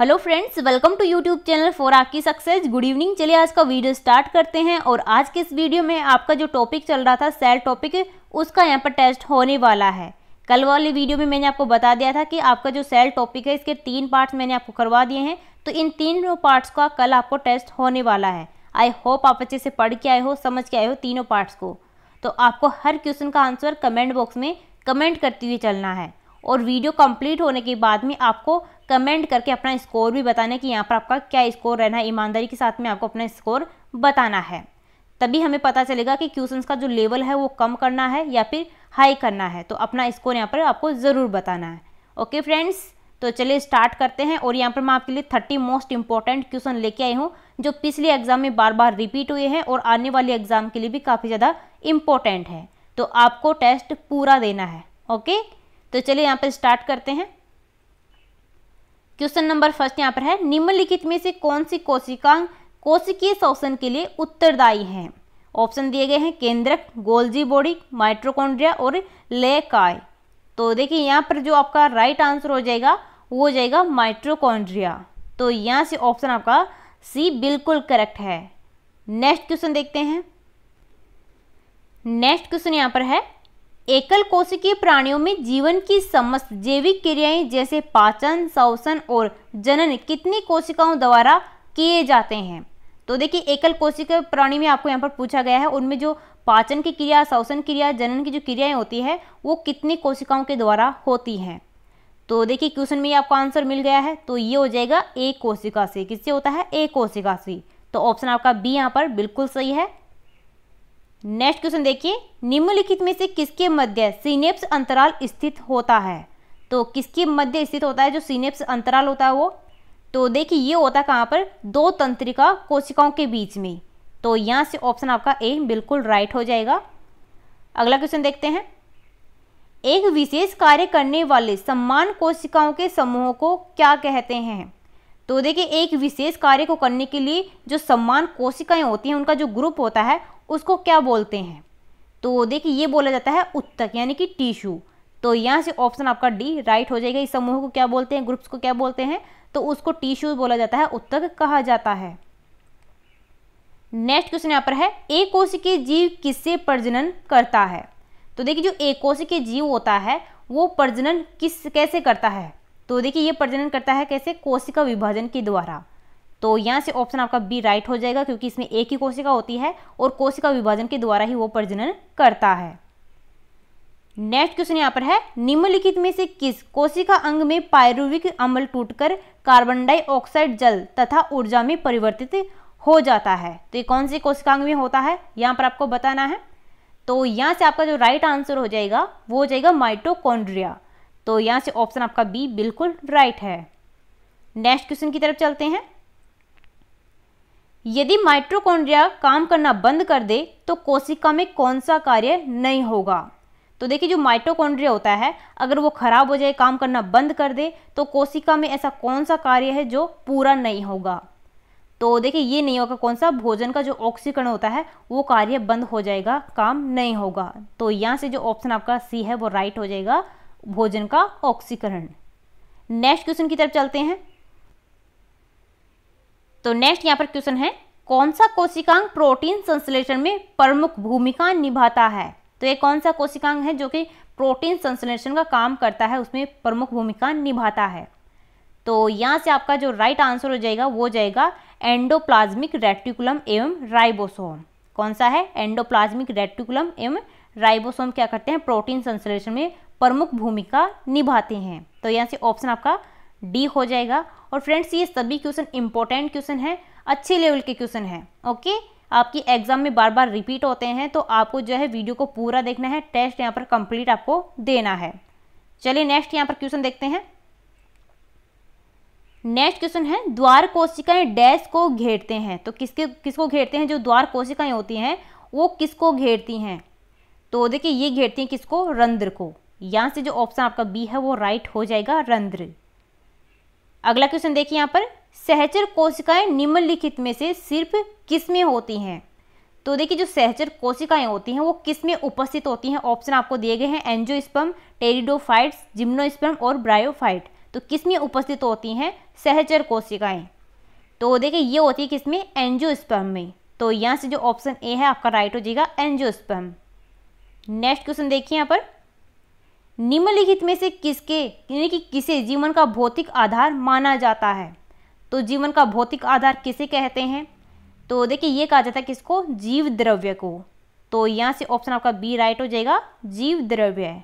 hello friends welcome to YouTube channel for आपकी success good evening चलिए आज का वीडियो स्टार्ट करते हैं और आज के इस वीडियो में आपका जो टॉपिक चल रहा था सेल टॉपिक उसका यहाँ पर टेस्ट होने वाला है कल वाली वीडियो में मैंने आपको बता दिया था कि आपका जो सेल टॉपिक है इसके तीन पार्ट्स मैंने आपको करवा दिए हैं तो इन तीनों पार्ट्स का कल आपको टेस्ट होने वाला है आई होप आप अच्छे से पढ़ के आए हो समझ के आए हो तीनों पार्ट्स को तो आपको हर क्वेश्चन का आंसर कमेंट बॉक्स में कमेंट करते हुए चलना है और वीडियो कंप्लीट होने के बाद में आपको कमेंट करके अपना स्कोर भी बताना कि यहाँ पर आपका क्या स्कोर रहना है ईमानदारी के साथ में आपको अपना स्कोर बताना है तभी हमें पता चलेगा कि क्वेश्चन का जो लेवल है वो कम करना है या फिर हाई करना है तो अपना स्कोर यहाँ पर आपको ज़रूर बताना है ओके फ्रेंड्स तो चलिए स्टार्ट करते हैं और यहाँ पर मैं आपके लिए थर्टी मोस्ट इंपॉर्टेंट क्वेश्चन लेके आई हूँ जो पिछले एग्जाम में बार बार रिपीट हुए हैं और आने वाले एग्जाम के लिए भी काफ़ी ज़्यादा इम्पोर्टेंट है तो आपको टेस्ट पूरा देना है ओके तो चलिए यहाँ पर स्टार्ट करते हैं क्वेश्चन नंबर फर्स्ट यहाँ पर है निम्नलिखित में से कौन सी कोशिका कोशिकीय शोषण के लिए उत्तरदायी है ऑप्शन दिए गए हैं केंद्रक गोल्जी बॉडी माइट्रोकॉन्ड्रिया और लेकाय तो देखिए यहाँ पर जो आपका राइट आंसर हो जाएगा वो हो जाएगा माइट्रोकॉन्ड्रिया तो यहाँ से ऑप्शन आपका सी बिल्कुल करेक्ट है नेक्स्ट क्वेश्चन देखते हैं नेक्स्ट क्वेश्चन यहाँ पर है एकल कोशिकीय प्राणियों में जीवन की समस्त जैविक क्रियाएं जैसे पाचन शोषण और जनन कितनी कोशिकाओं द्वारा किए जाते हैं तो देखिए एकल कोशिकीय प्राणी में आपको यहाँ पर पूछा गया है उनमें जो पाचन की क्रिया शोषण क्रिया जनन की जो क्रियाएं होती है वो कितनी कोशिकाओं के द्वारा होती हैं तो देखिए क्वेश्चन में आपको आंसर मिल गया है तो ये हो जाएगा एक कोशिका से किससे होता है एक कोशिका से तो ऑप्शन आपका बी यहाँ पर बिल्कुल सही है नेक्स्ट क्वेश्चन देखिए निम्नलिखित में से किसके मध्य सीनेप्स अंतराल स्थित होता है तो किसके मध्य स्थित होता है जो सीनेप्स अंतराल होता है वो तो देखिए ये होता है कहाँ पर दो तंत्रिका कोशिकाओं के बीच में तो यहाँ से ऑप्शन आपका ए बिल्कुल राइट हो जाएगा अगला क्वेश्चन देखते हैं एक विशेष कार्य करने वाले सम्मान कोशिकाओं के समूह को क्या कहते हैं तो देखिए एक विशेष कार्य को करने के लिए जो सम्मान कोशिकाएं होती हैं उनका जो ग्रुप होता है उसको क्या बोलते हैं तो देखिए ये बोला जाता है उत्तक यानी कि टिश्यू तो यहाँ से ऑप्शन आपका डी राइट हो जाएगा इस समूह को क्या बोलते हैं ग्रुप्स को क्या बोलते हैं तो उसको टिश्यू बोला जाता है उत्तक कहा जाता है नेक्स्ट क्वेश्चन यहाँ पर है एक कोशिकीय जीव किससे प्रजनन करता है तो देखिए जो एक कोशिकीय जीव होता है वो प्रजनन किस कैसे करता है तो देखिए ये प्रजनन करता है कैसे कोशिका विभाजन के द्वारा तो यहाँ से ऑप्शन आपका बी राइट हो जाएगा क्योंकि इसमें एक ही कोशिका होती है और कोशिका विभाजन के द्वारा ही वो प्रजनन करता है नेक्स्ट क्वेश्चन यहाँ पर है निम्नलिखित में से किस कोशिका अंग में पायरुविक अम्ल टूटकर कार्बन डाइऑक्साइड जल तथा ऊर्जा में परिवर्तित हो जाता है तो ये कौन से कोशिका अंग में होता है यहाँ पर आपको बताना है तो यहाँ से आपका जो राइट आंसर हो जाएगा वो हो जाएगा माइटोकॉन्ड्रिया तो यहाँ से ऑप्शन आपका बी बिल्कुल राइट है नेक्स्ट क्वेश्चन की तरफ चलते हैं यदि माइट्रोकॉन्ड्रिया काम करना बंद कर दे तो कोशिका में कौन सा कार्य नहीं होगा तो देखिए जो माइट्रोकोन्ड्रिया होता है अगर वो खराब हो जाए काम करना बंद कर दे तो कोशिका में ऐसा कौन सा कार्य है जो पूरा नहीं होगा तो देखिए ये नहीं होगा कौन सा भोजन का जो ऑक्सीकरण होता है वो कार्य बंद हो जाएगा काम नहीं होगा तो यहाँ से जो ऑप्शन आपका सी है वो राइट हो जाएगा भोजन का ऑक्सीकरण नेक्स्ट क्वेश्चन की तरफ चलते हैं तो नेक्स्ट यहां पर क्वेश्चन है कौन सा कोशिकांग प्रोटीन संश्लेषण में प्रमुख भूमिका निभाता है तो ये कौन सा कोशिकांग है जो कि प्रोटीन संश्लेषण का काम करता है उसमें प्रमुख भूमिका निभाता है तो यहां से आपका जो राइट आंसर हो जाएगा वो जाएगा एंडोप्लाज्मिक रेटिकुलम एवं राइबोसोम कौन सा है एंडोप्लाज्मिक रेटिकुलम एवं राइबोसोम क्या करते हैं प्रोटीन संश्लेषण में प्रमुख भूमिका निभाते हैं तो यहाँ से ऑप्शन आपका डी हो जाएगा और फ्रेंड्स ये सभी क्वेश्चन इंपॉर्टेंट क्वेश्चन है अच्छे लेवल के क्वेश्चन हैं ओके आपकी एग्जाम में बार बार रिपीट होते हैं तो आपको जो है वीडियो को पूरा देखना है टेस्ट यहाँ पर कंप्लीट आपको देना है चलिए नेक्स्ट यहाँ पर क्वेश्चन देखते हैं नेक्स्ट क्वेश्चन है द्वार कोशिकाएं डैश को घेरते हैं तो किसके किसको घेरते हैं जो द्वार कोशिकाएं होती हैं वो किसको घेरती हैं तो देखिए ये घेरती हैं किसको रंध्र को यहां से जो ऑप्शन आपका बी है वो राइट हो जाएगा रंध्र अगला क्वेश्चन देखिए यहां पर सहचर कोशिकाएं निम्नलिखित में से सिर्फ किसमें होती हैं तो देखिए जो सहचर कोशिकाएं होती हैं वो किसमें उपस्थित होती हैं ऑप्शन आपको दिए गए हैं स्पम टेरिडोफाइट्स जिम्नोस्पर्म और ब्रायोफाइट तो किसमें उपस्थित होती हैं सहचर कोशिकाएं तो देखिए ये होती है किसमें में में तो यहाँ से जो ऑप्शन ए है आपका राइट हो जाएगा एंजियोस्पर्म नेक्स्ट क्वेश्चन देखिए यहाँ पर निम्नलिखित में से किसके यानी कि किसे जीवन का भौतिक आधार माना जाता है तो जीवन का भौतिक आधार किसे कहते हैं तो देखिए ये कहा जाता है किसको जीव द्रव्य को तो यहाँ से ऑप्शन आपका बी राइट हो जाएगा जीव द्रव्य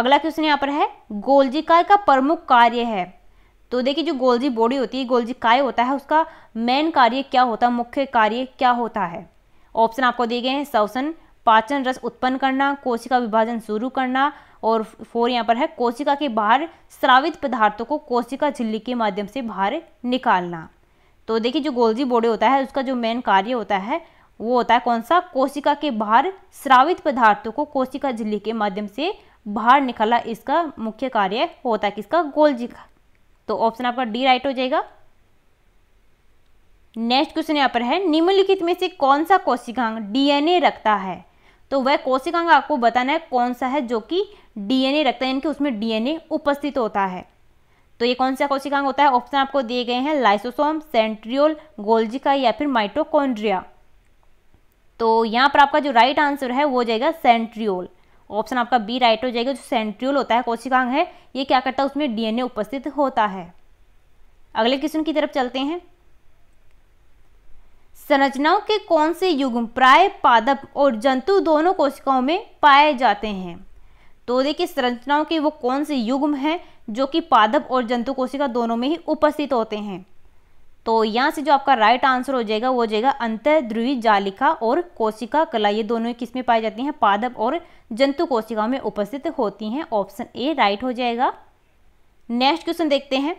अगला क्वेश्चन यहाँ पर है गोलजी काय का प्रमुख कार्य है तो देखिए जो गोलजी बॉडी होती है गोलजी काय होता है उसका मेन कार्य क्या होता है मुख्य कार्य क्या होता है ऑप्शन आपको दिए गए हैं श्वसन पाचन रस उत्पन्न करना कोशिका विभाजन शुरू करना और फोर यहाँ पर है कोशिका के बाहर स्रावित पदार्थों को कोशिका झिल्ली के माध्यम से बाहर निकालना तो देखिए जो गोल्जी बॉडी होता है उसका जो मेन कार्य होता है वो होता है कौन सा कोशिका के बाहर स्रावित पदार्थों को कोशिका झिल्ली के माध्यम से बाहर निकाला इसका मुख्य कार्य होता है किसका गोल्जी का तो ऑप्शन आपका डी राइट हो जाएगा नेक्स्ट क्वेश्चन यहाँ पर है निम्नलिखित में से कौन सा कोशिकांग डीएनए रखता है तो वह कोशिकांग आपको बताना है कौन सा है जो कि डीएनए रखता है यानी कि उसमें डीएनए उपस्थित होता है तो ये कौन सा कोशिकांग होता है ऑप्शन आपको दिए गए हैं लाइसोसोम सेंट्रियोल गोल्जिका या फिर माइटोकॉन्ड्रिया तो यहाँ पर आपका जो राइट आंसर है वो हो जाएगा सेंट्रियोल ऑप्शन आपका बी राइट हो जाएगा जो सेंट्रियोल होता है कोशिकांग है ये क्या करता है उसमें डीएनए उपस्थित होता है अगले क्वेश्चन की तरफ चलते हैं संरचनाओं के कौन से युग्म प्राय पादप और जंतु दोनों कोशिकाओं में पाए जाते हैं तो देखिए संरचनाओं के वो कौन से युग्म हैं जो कि पादप और जंतु कोशिका दोनों में ही उपस्थित होते हैं तो यहाँ से जो आपका राइट आंसर हो जाएगा वो हो जाएगा अंतर्ध्रुवी जालिका और कोशिका कला ये दोनों किस में पाई जाती हैं पादप और जंतु कोशिकाओं में उपस्थित होती हैं ऑप्शन ए राइट हो जाएगा नेक्स्ट क्वेश्चन देखते हैं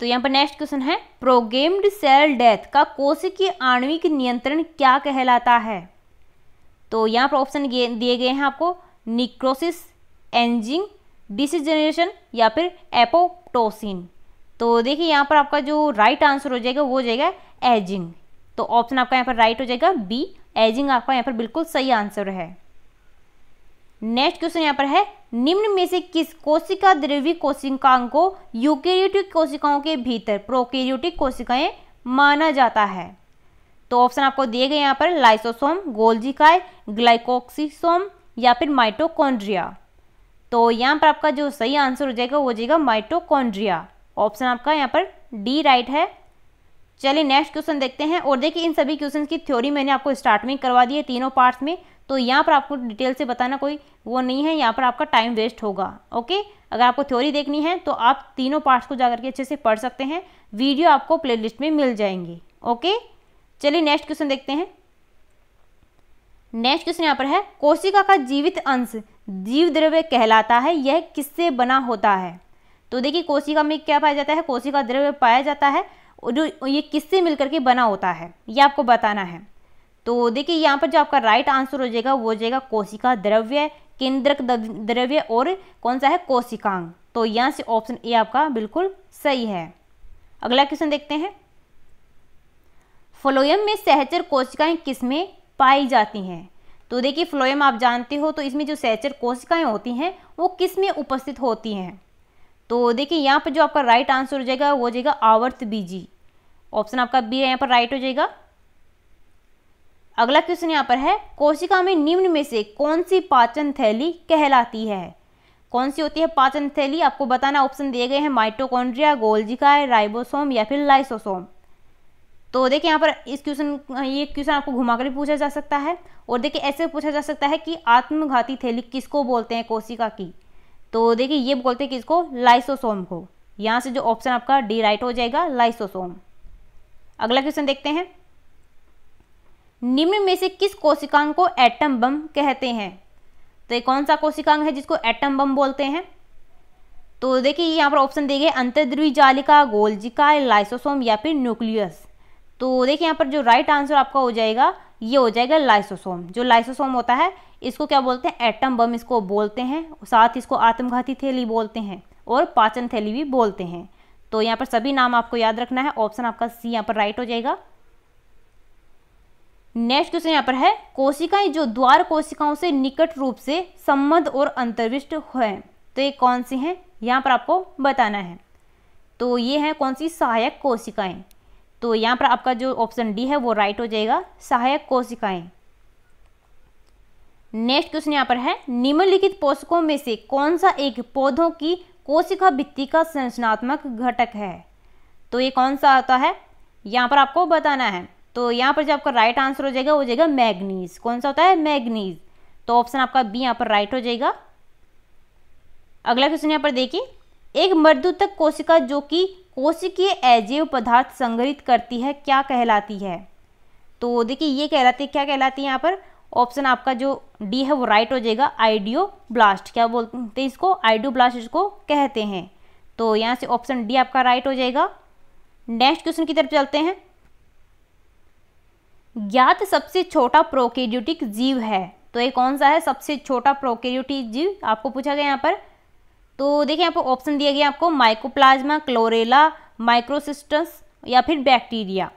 तो यहाँ पर नेक्स्ट क्वेश्चन है प्रोगेम्ड सेल डेथ का कोशिकीय आणविक नियंत्रण क्या कहलाता है तो यहाँ पर ऑप्शन दिए गए हैं आपको निक्रोसिस एंजिंग डिसजनरेशन या फिर एपोटोसिन तो देखिए यहाँ पर आपका जो राइट आंसर हो जाएगा वो हो जाएगा एजिंग तो ऑप्शन आपका यहाँ पर राइट हो जाएगा बी एजिंग आपका यहाँ पर बिल्कुल सही आंसर है नेक्स्ट क्वेश्चन यहाँ पर है निम्न में से किस कोशिका द्रव्य कोशिकाओं को यूकेरियोटिक कोशिकाओं के भीतर प्रोकेरियोटिक कोशिकाएं माना जाता है तो ऑप्शन आपको दिए गए यहाँ पर लाइसोसोम गोल्जिकाय ग्लाइकोक्सीसोम या फिर माइटोकॉन्ड्रिया तो यहाँ पर आपका जो सही आंसर हो जाएगा वो हो जाएगा माइटोकॉन्ड्रिया ऑप्शन आपका यहाँ पर डी राइट है चलिए नेक्स्ट क्वेश्चन देखते हैं और देखिए इन सभी क्वेश्चन की थ्योरी मैंने आपको स्टार्ट में करवा दी है तीनों पार्ट्स में तो यहाँ पर आपको डिटेल से बताना कोई वो नहीं है यहाँ पर आपका टाइम वेस्ट होगा ओके अगर आपको थ्योरी देखनी है तो आप तीनों पार्ट्स को जाकर के अच्छे से पढ़ सकते हैं वीडियो आपको प्लेलिस्ट में मिल जाएंगे ओके चलिए नेक्स्ट क्वेश्चन देखते हैं नेक्स्ट क्वेश्चन यहाँ पर है कोशिका का जीवित अंश जीव द्रव्य कहलाता है यह किससे बना होता है तो देखिए कोशिका में क्या पाया जाता है कोशिका द्रव्य पाया जाता है जो ये किससे मिलकर के बना होता है ये आपको बताना है तो देखिए यहाँ पर जो आपका राइट आंसर हो जाएगा वो हो जाएगा कोशिका द्रव्य केंद्रक द्रव्य और कौन सा है कोशिकांग तो यहाँ से ऑप्शन ए आपका बिल्कुल सही है अगला क्वेश्चन देखते हैं फ्लोयम में सहचर कोशिकाएं किसमें पाई जाती हैं तो देखिए फ्लोयम आप जानते हो तो इसमें जो सहचर कोशिकाएं होती हैं वो किसमें उपस्थित होती हैं तो देखिए यहाँ पर जो आपका राइट आंसर हो जाएगा वो हो जाएगा आवर्त बीजी ऑप्शन आपका बी यहाँ पर राइट हो जाएगा अगला क्वेश्चन यहाँ पर है कोशिका में निम्न में से कौन सी पाचन थैली कहलाती है कौन सी होती है पाचन थैली आपको बताना ऑप्शन दिए गए हैं माइटोकॉन्ड्रिया गोल्जिकाय राइबोसोम या फिर लाइसोसोम तो देखिए यहाँ पर इस क्वेश्चन ये क्वेश्चन आपको घुमा कर भी पूछा जा सकता है और देखिए ऐसे पूछा जा सकता है कि आत्मघाती थैली किसको बोलते हैं कोशिका की तो देखिए ये बोलते हैं किसको लाइसोसोम को यहाँ से जो ऑप्शन आपका डी राइट हो जाएगा लाइसोसोम अगला क्वेश्चन देखते हैं निम्न में से किस कोशिकांग को एटम बम कहते हैं तो ये कौन सा कोशिकांग है जिसको एटम बम बोलते हैं तो देखिए यहाँ पर ऑप्शन दिए गए अंतर्द्रवी जालिका गोलजिका लाइसोसोम या फिर न्यूक्लियस तो देखिए यहाँ पर जो राइट आंसर आपका हो जाएगा ये हो जाएगा लाइसोसोम जो लाइसोसोम होता है इसको क्या बोलते हैं एटम बम इसको बोलते हैं साथ इसको आत्मघाती थैली बोलते हैं और पाचन थैली भी बोलते हैं तो यहाँ पर सभी नाम आपको याद रखना है ऑप्शन आपका सी यहाँ पर राइट हो जाएगा नेक्स्ट क्वेश्चन यहाँ पर है कोशिकाएं जो द्वार कोशिकाओं से निकट रूप से संबद्ध और अंतर्विष्ट हैं तो ये कौन सी हैं यहाँ पर आपको बताना है तो ये हैं कौन सी सहायक कोशिकाएं तो यहाँ पर आपका जो ऑप्शन डी है वो राइट हो जाएगा सहायक कोशिकाएं नेक्स्ट क्वेश्चन यहाँ पर है निम्नलिखित पोषकों में से कौन सा एक पौधों की कोशिका भित्ति का संरचनात्मक घटक है तो ये कौन सा आता है यहाँ पर आपको बताना है तो यहाँ पर जो आपका राइट आंसर हो जाएगा वो हो जाएगा मैग्नीज कौन सा होता है मैग्नीज तो ऑप्शन आपका बी यहाँ पर राइट हो जाएगा अगला क्वेश्चन यहाँ पर देखिए एक तक कोशिका जो कि कोशिकीय अजैव पदार्थ संग्रहित करती है क्या कहलाती है तो देखिए ये कहलाती है क्या कहलाती है यहाँ पर ऑप्शन आपका जो डी है वो राइट हो जाएगा आइडियो ब्लास्ट क्या बोलते हैं इसको आइडियो ब्लास्ट इसको कहते हैं तो यहाँ से ऑप्शन डी आपका राइट हो जाएगा नेक्स्ट क्वेश्चन की तरफ चलते हैं ज्ञात सबसे छोटा प्रोकेरियोटिक जीव है तो ये कौन सा है सबसे छोटा प्रोकेरियोटिक जीव आपको पूछा गया यहाँ पर तो देखिए यहाँ पर ऑप्शन दिया गया आपको माइक्रोप्लाज्मा क्लोरेला माइक्रोसिस्टस या फिर बैक्टीरिया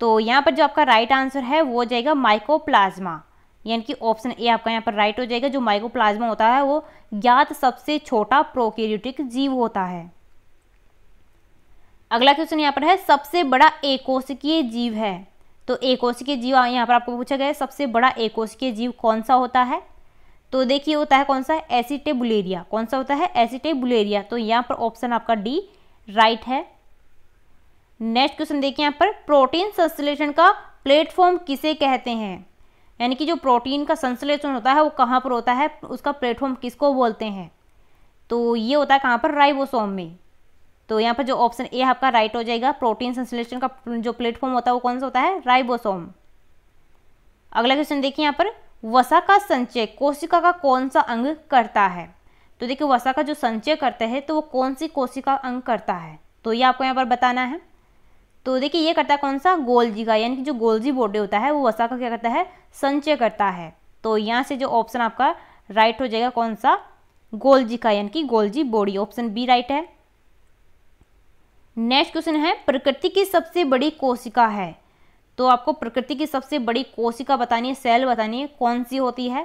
तो यहाँ पर जो आपका राइट आंसर है वो हो जाएगा माइकोप्लाज्मा यानी कि ऑप्शन ए आपका यहाँ पर राइट हो जाएगा जो माइकोप्लाज्मा होता है वो ज्ञात सबसे छोटा प्रोकेरियोटिक जीव होता है अगला क्वेश्चन यहाँ पर है सबसे बड़ा एकोशिकीय जीव है तो एकोशिकीय जीव यहाँ पर आपको पूछा गया है सबसे बड़ा एकोशिकीय जीव कौन सा होता है तो देखिए होता है कौन सा एसिटे बुलेरिया कौन सा होता है एसिटे बुलेरिया तो यहाँ पर ऑप्शन आपका डी राइट है नेक्स्ट क्वेश्चन देखिए यहाँ पर प्रोटीन संश्लेषण का प्लेटफॉर्म किसे कहते हैं यानी कि जो प्रोटीन का संश्लेषण होता है वो कहाँ पर होता है उसका प्लेटफॉर्म किसको बोलते हैं तो ये होता है कहाँ पर राइबोसोम में तो यहाँ पर जो ऑप्शन ए आपका राइट हो जाएगा प्रोटीन संश्लेषण का जो प्लेटफॉर्म होता है वो कौन सा होता है राइबोसोम अगला क्वेश्चन देखिए यहाँ पर वसा का संचय कोशिका का कौन सा अंग करता है तो देखिए वसा का जो संचय करते हैं तो वो कौन सी कोशिका अंग करता है तो ये आपको यहाँ पर बताना है तो देखिए ये करता है कौन सा गोलजी का यानी कि जो गोलजी बॉडी होता है वो वसा का क्या करता है संचय करता है तो यहाँ से जो ऑप्शन आपका राइट हो जाएगा कौन सा गोलजी का यानी कि Golgi body option B right है नेक्स्ट क्वेश्चन है प्रकृति की सबसे बड़ी कोशिका है तो आपको प्रकृति की सबसे बड़ी कोशिका बतानी है सेल बतानी है कौन सी होती है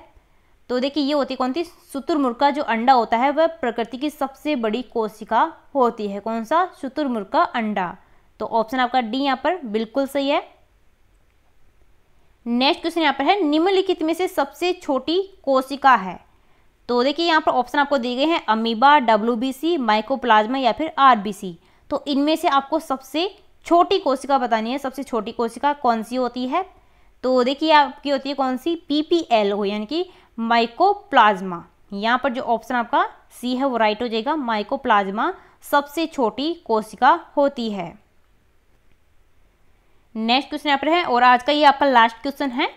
तो देखिए ये होती है कौन सी शुतुरमुर्ग का जो अंडा होता है वह प्रकृति की सबसे बड़ी कोशिका होती है कौन सा शुतुरमुर्ग का अंडा तो ऑप्शन आपका डी यहाँ पर बिल्कुल सही है नेक्स्ट क्वेश्चन यहाँ पर है निम्नलिखित में से सबसे छोटी कोशिका है तो देखिए यहाँ पर ऑप्शन आपको दिए गए हैं amoeba W B C mycoplasma या फिर सी तो इनमें से आपको सबसे छोटी कोशिका बतानी है सबसे छोटी कोशिका कौन सी होती है तो देखिए आपकी होती है कौन सी पी पी एल हो यानी कि माइकोप्लाज्मा यहाँ पर जो ऑप्शन आपका सी है वो राइट हो जाएगा माइकोप्लाज्मा सबसे छोटी कोशिका होती है नेक्स्ट क्वेश्चन यहाँ पर है और आज का ये आपका लास्ट क्वेश्चन है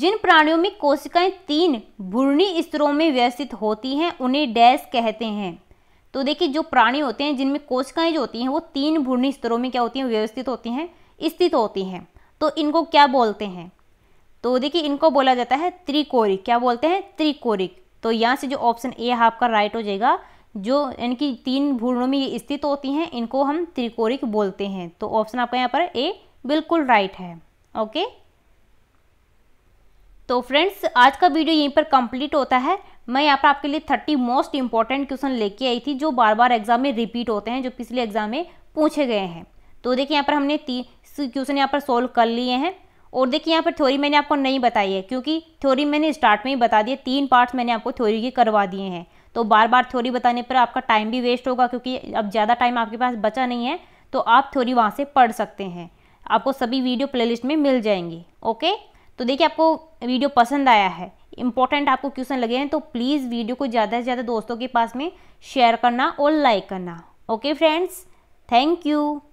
जिन प्राणियों में कोशिकाएं तीन भूर्णी स्तरों में व्यवस्थित होती हैं उन्हें डैश कहते हैं तो देखिए जो प्राणी होते हैं जिनमें कोशिकाएं जो होती हैं वो तीन भूणी स्तरों में क्या होती हैं व्यवस्थित होती हैं स्थित होती हैं तो इनको क्या बोलते हैं तो देखिए इनको बोला जाता है त्रिकोरिक क्या बोलते हैं त्रिकोरिक तो यहाँ से जो ऑप्शन ए है आपका राइट हो जाएगा जो इनकी तीन भूणों में ये स्थित होती हैं इनको हम त्रिकोरिक बोलते हैं तो ऑप्शन आपका यहाँ पर ए बिल्कुल राइट है ओके तो फ्रेंड्स आज का वीडियो यहीं पर कंप्लीट होता है मैं यहाँ पर आपके लिए थर्टी मोस्ट इंपॉर्टेंट क्वेश्चन लेके आई थी जो बार बार एग्जाम में रिपीट होते हैं जो पिछले एग्जाम में पूछे गए हैं तो देखिए यहाँ पर हमने तीन क्वेश्चन यहाँ पर सोल्व कर लिए हैं और देखिए यहाँ पर थ्योरी मैंने आपको नहीं बताई है क्योंकि थ्योरी मैंने स्टार्ट में ही बता दी तीन पार्ट्स मैंने आपको थ्योरी के करवा दिए हैं तो बार बार थ्योरी बताने पर आपका टाइम भी वेस्ट होगा क्योंकि अब ज़्यादा टाइम आपके पास बचा नहीं है तो आप थ्योरी वहाँ से पढ़ सकते हैं आपको सभी वीडियो प्लेलिस्ट में मिल जाएंगी ओके तो देखिए आपको वीडियो पसंद आया है इंपॉर्टेंट आपको क्वेश्चन लगे हैं तो प्लीज़ वीडियो को ज़्यादा से ज़्यादा दोस्तों के पास में शेयर करना और लाइक करना ओके फ्रेंड्स थैंक यू